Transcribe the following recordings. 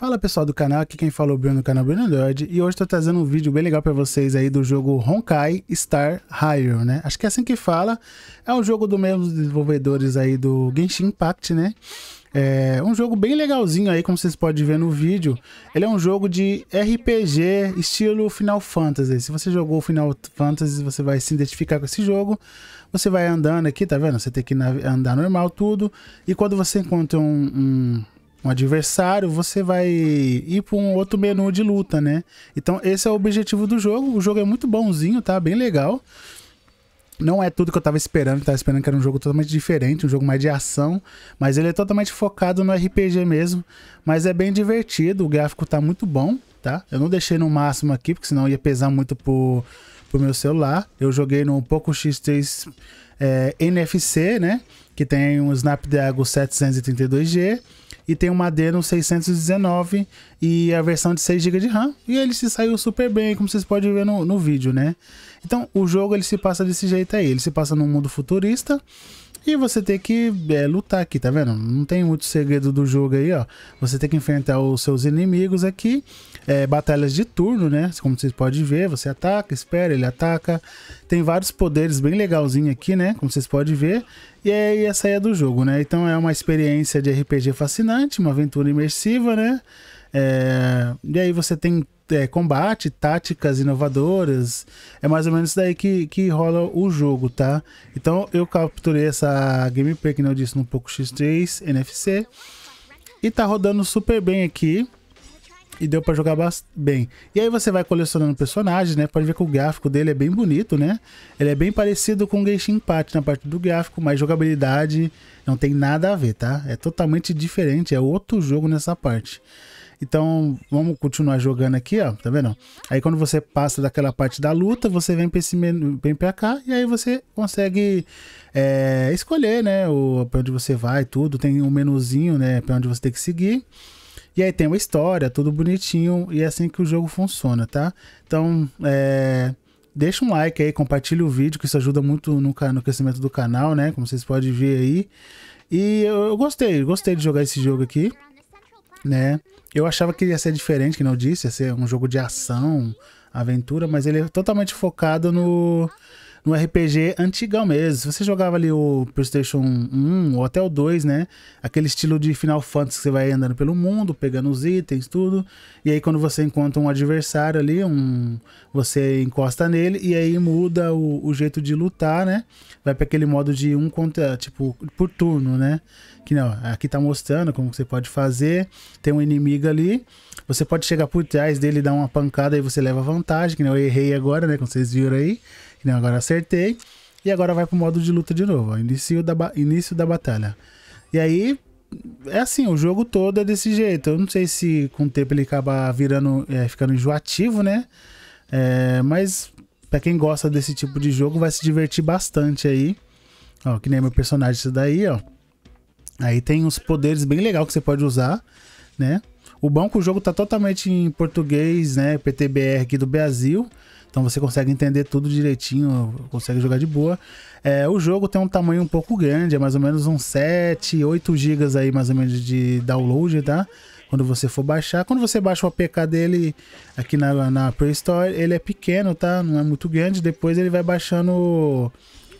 Fala pessoal do canal, aqui quem falou é o Bruno do canal Bruno Nerd e hoje estou trazendo um vídeo bem legal para vocês aí do jogo Honkai Star Rail, né? Acho que é assim que fala, é um jogo do mesmo desenvolvedores aí do Genshin Impact, né? É um jogo bem legalzinho aí, como vocês podem ver no vídeo. Ele é um jogo de RPG estilo Final Fantasy. Se você jogou Final Fantasy, você vai se identificar com esse jogo. Você vai andando aqui, tá vendo? Você tem que andar normal tudo. E quando você encontra um, um um adversário, você vai ir para um outro menu de luta, né? Então esse é o objetivo do jogo. O jogo é muito bonzinho, tá? Bem legal. Não é tudo que eu tava esperando, eu tava esperando que era um jogo totalmente diferente, um jogo mais de ação, mas ele é totalmente focado no RPG mesmo, mas é bem divertido, o gráfico tá muito bom tá? Eu não deixei no máximo aqui, porque senão ia pesar muito pro, pro meu celular. Eu joguei no Poco X3 é, eh, NFC, né? Que tem um Snapdragon 732G e tem uma no 619 e a versão de 6 GB de RAM. E ele se saiu super bem, como vocês podem ver no, no vídeo, né? Então, o jogo ele se passa desse jeito aí. Ele se passa num mundo futurista e você tem que é, lutar aqui, tá vendo? Não tem muito segredo do jogo aí, ó. Você tem que enfrentar os seus inimigos aqui. É, batalhas de turno, né? Como vocês podem ver, você ataca, espera, ele ataca. Tem vários poderes bem legalzinho aqui, né? Como vocês podem ver. E aí é, essa é do jogo, né? Então é uma experiência de RPG fascinante, uma aventura imersiva, né? É, e aí você tem é, combate, táticas inovadoras. É mais ou menos daí que, que rola o jogo, tá? Então eu capturei essa gameplay que não disse no Poco X3 NFC. E tá rodando super bem aqui. E deu pra jogar bem. E aí você vai colecionando personagens, né? Pode ver que o gráfico dele é bem bonito, né? Ele é bem parecido com o Genshin Impact na parte do gráfico, mas jogabilidade não tem nada a ver, tá? É totalmente diferente, é outro jogo nessa parte. Então, vamos continuar jogando aqui, ó. Tá vendo? Aí quando você passa daquela parte da luta, você vem pra, esse menu, vem pra cá e aí você consegue é, escolher, né? O, pra onde você vai, tudo. Tem um menuzinho, né? Pra onde você tem que seguir. E aí tem uma história, tudo bonitinho. E é assim que o jogo funciona, tá? Então, é deixa um like aí, compartilha o vídeo, que isso ajuda muito no, no crescimento do canal, né? Como vocês podem ver aí. E eu, eu gostei, gostei de jogar esse jogo aqui né? Eu achava que ia ser diferente, que não disse, ia ser um jogo de ação, aventura, mas ele é totalmente focado no no RPG antigão mesmo. Você jogava ali o PlayStation 1 ou até o 2, né? Aquele estilo de Final Fantasy que você vai andando pelo mundo, pegando os itens, tudo. E aí quando você encontra um adversário ali, um você encosta nele e aí muda o, o jeito de lutar, né? Vai para aquele modo de um contra, tipo, por turno, né? Que não, aqui tá mostrando como você pode fazer. Tem um inimigo ali, você pode chegar por trás dele, dar uma pancada e você leva vantagem, que não eu errei agora, né, como vocês viram aí. Que nem agora acertei. E agora vai pro modo de luta de novo. Ó. Início da, início da batalha. E aí, é assim, o jogo todo é desse jeito. Eu não sei se com o tempo ele acaba virando, é, ficando enjoativo, né? É, mas para quem gosta desse tipo de jogo, vai se divertir bastante aí. Ó, que nem meu personagem isso daí, ó. Aí tem uns poderes bem legal que você pode usar, né? O banco é o jogo tá totalmente em português, né? PTBR aqui do Brasil. Então você consegue entender tudo direitinho, consegue jogar de boa. É, o jogo tem um tamanho um pouco grande, é mais ou menos uns 7, 8 GB aí mais ou menos de download, tá? Quando você for baixar, quando você baixa o APK dele aqui na, na Play Store, ele é pequeno, tá? Não é muito grande. Depois ele vai baixando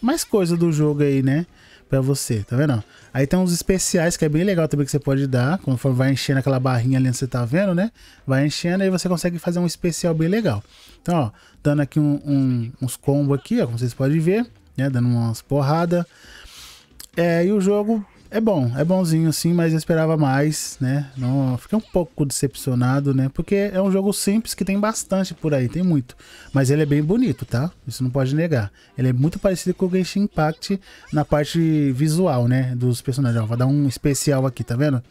mais coisa do jogo aí, né? para você, tá vendo? Aí tem uns especiais que é bem legal também que você pode dar, conforme vai enchendo aquela barrinha ali onde você tá vendo, né? Vai enchendo e você consegue fazer um especial bem legal. Então, ó, dando aqui um, um, uns combos aqui, ó, como vocês podem ver, né? Dando umas porradas. É, e o jogo é bom, é bonzinho assim, mas eu esperava mais, né? Não, fiquei um pouco decepcionado, né? Porque é um jogo simples que tem bastante por aí, tem muito. Mas ele é bem bonito, tá? Isso não pode negar. Ele é muito parecido com o Genshin Impact na parte visual, né? Dos personagens. Ó, vou dar um especial aqui, tá vendo?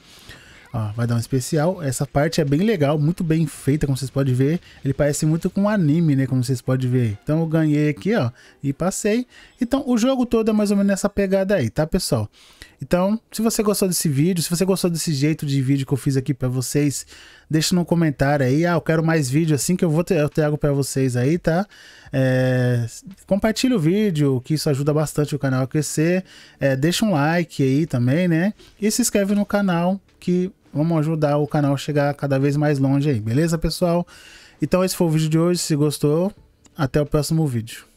Ó, vai dar um especial. Essa parte é bem legal, muito bem feita, como vocês podem ver. Ele parece muito com anime, né? Como vocês podem ver. Então eu ganhei aqui, ó, e passei. Então o jogo todo é mais ou menos nessa pegada aí, tá, pessoal? Então, se você gostou desse vídeo, se você gostou desse jeito de vídeo que eu fiz aqui para vocês, deixa no comentário aí. Ah, eu quero mais vídeo assim que eu vou ter, eu trago para vocês aí, tá? É, compartilha o vídeo, que isso ajuda bastante o canal a crescer. É, deixa um like aí também, né? E se inscreve no canal que Vamos ajudar o canal a chegar cada vez mais longe aí, beleza, pessoal? Então esse foi o vídeo de hoje. Se gostou, até o próximo vídeo.